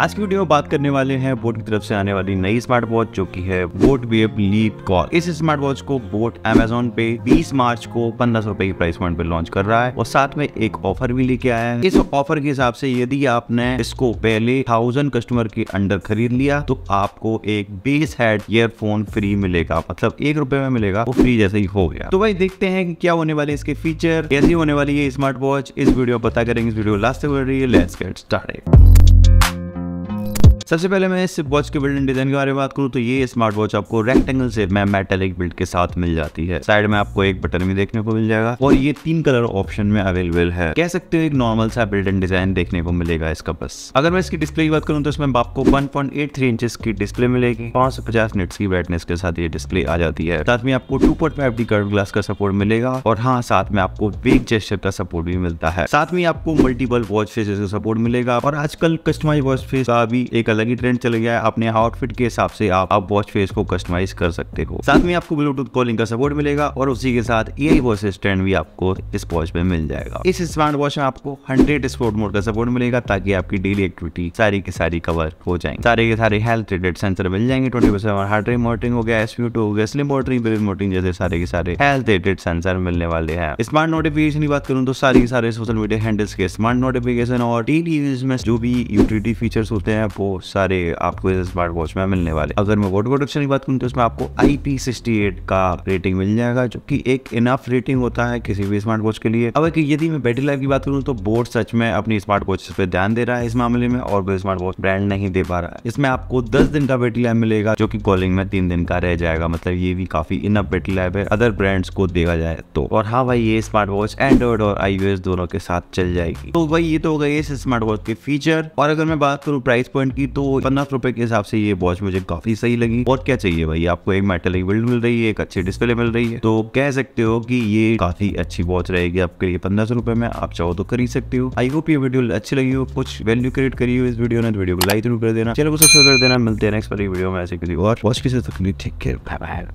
आज की वीडियो में बात करने वाले हैं बोट की तरफ से आने वाली नई स्मार्ट वॉच जो कि है बोट वेब लीप कॉल इस स्मार्ट वॉच को बोट एमेजोन पे 20 मार्च को पंद्रह सौ रुपए की प्राइस पॉइंट पे लॉन्च कर रहा है और साथ में एक ऑफर भी लेके आया है इस ऑफर के हिसाब से यदि आपने इसको पहले थाउजेंड कस्टमर के अंडर खरीद लिया तो आपको एक बेस हेड ईयरफोन फ्री मिलेगा मतलब एक रुपए में मिलेगा वो फ्री जैसे ही हो गया तो भाई देखते हैं कि क्या होने वाले इसके फीचर कैसी होने वाली है स्मार्ट वॉच इस वीडियो पता करेंगे इस वीडियो लास्ट तक रही है लेट्स गेट स्टार्टेड सबसे पहले मैं इस वॉच के बिल्ड एंड डिजाइन के बारे में बात करूँ तो ये स्मार्ट वॉच आपको रेक्टेंगल से में मेटेलिक बिल्ड के साथ मिल जाती है साइड में आपको एक बटन भी देखने को मिल जाएगा और ये तीन कलर ऑप्शन में अवेलेबल है कह सकते हो एक नॉर्मल सा बिल्ड एंड डिजाइन देखने को मिलेगा इसका बस अगर मैं इसकी डिस्प्ले की बात करूँ तो इसमें आपको one point eight three inches की डिस्प्ले मिलेगी पांच सौ पचास मिनट्स की ब्राइटनेस के साथ ये डिस्प्ले आ जाती है साथ में आपको two point five D curve glass का सपोर्ट मिलेगा और हाँ साथ में आपको बिग जेस्टर का सपोर्ट भी मिलता है साथ में आपको मल्टीपल वॉच फेसेस का सपोर्ट मिलेगा और आजकल कस्टमाइज वॉच फेस का भी एक अलग अलग ही ट्रेंड चल गया है अपने आउटफिट के हिसाब से आप आप वॉच फेस को कस्टमाइज कर सकते हो साथ में आपको ब्लूटूथ कॉलिंग का सपोर्ट मिलेगा और उसी के साथ यही वॉच स्टैंड भी आपको इस वॉच में मिल जाएगा इस स्मार्ट वॉच में आपको हंड्रेड स्पोर्ट मोड का सपोर्ट मिलेगा ताकि आपकी डेली एक्टिविटी सारी की सारी कवर हो जाए सारे के सारे हेल्थ रिलेटेड सेंसर मिल जाएंगे twenty percent heart rate monitoring हो गया एसपी टू हो गया स्लिम मोटरिंग बिल मोटरिंग जैसे सारे के सारे हेल्थ रिलेटेड सेंसर मिलने वाले हैं स्मार्ट नोटिफिकेशन की बात करूँ तो सारे के सारे सोशल मीडिया हैंडल्स के स्मार्ट नोटिफिकेशन और डेली में जो भी यूटिलिटी फीचर्स होते हैं वो सारे आपको इस स्मार्ट वॉच में मिलने वाले अगर मैं वोट प्रोटेक्शन की बात करूँ तो इसमें आपको आई पी सिक्सटी एट का रेटिंग मिल जाएगा जो कि एक इनफ रेटिंग होता है किसी भी स्मार्ट वॉच के लिए अब यदि मैं बैटरी लाइफ की बात करूँ तो बोर्ड सच में अपनी स्मार्ट वॉच पे ध्यान दे रहा है इस मामले में और वो स्मार्ट वॉच ब्रांड नहीं दे पा रहा है इसमें आपको दस दिन का बैटरी लाइफ मिलेगा जो की कॉलिंग में तीन दिन का रह जाएगा मतलब ये भी काफी इनफ बैटरी लाइफ है अदर ब्रांड्स को देखा जाए तो और हाँ भाई ये स्मार्ट वॉच एंड्रॉइड और आई दोनों के साथ चल जाएगी तो भाई ये तो हो गई इस स्मार्ट वॉच के फीचर और अगर मैं बात करूँ प्राइस पॉइंट की तो पन्नास रुपए के हिसाब से ये वॉच मुझे काफी सही लगी और क्या चाहिए भाई आपको एक मेटेलिक बिल्ड मिल रही है एक अच्छी डिस्प्ले मिल रही है तो कह सकते हो कि ये काफी अच्छी वॉच रहेगी आपके लिए पंद्रह सौ रुपए में आप चाहो तो खरीद सकते हो आई होप ये वीडियो अच्छी लगी हो कुछ वैल्यू क्रिएट करी हो इस वीडियो ने वीडियो तो को लाइक जरूर कर देना चलो को सब्सक्राइब कर देना मिलते हैं नेक्स्ट वीडियो में ऐसे किसी और वॉच किसी तक नहीं ठीक है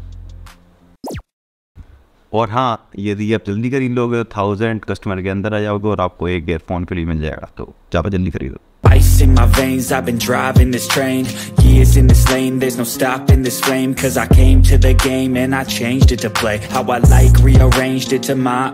और हाँ यदि आप जल्दी खरीद लोगे थाउजेंड कस्टमर के अंदर आ जाओगे और आपको एक एयरफोन फ्री मिल जाएगा तो ज़्यादा जल्दी खरीदो Ice in my veins, I've been driving this train Years in this lane, there's no stopping this flame Cause I came to the game and I changed it to play How I like, rearranged it to my own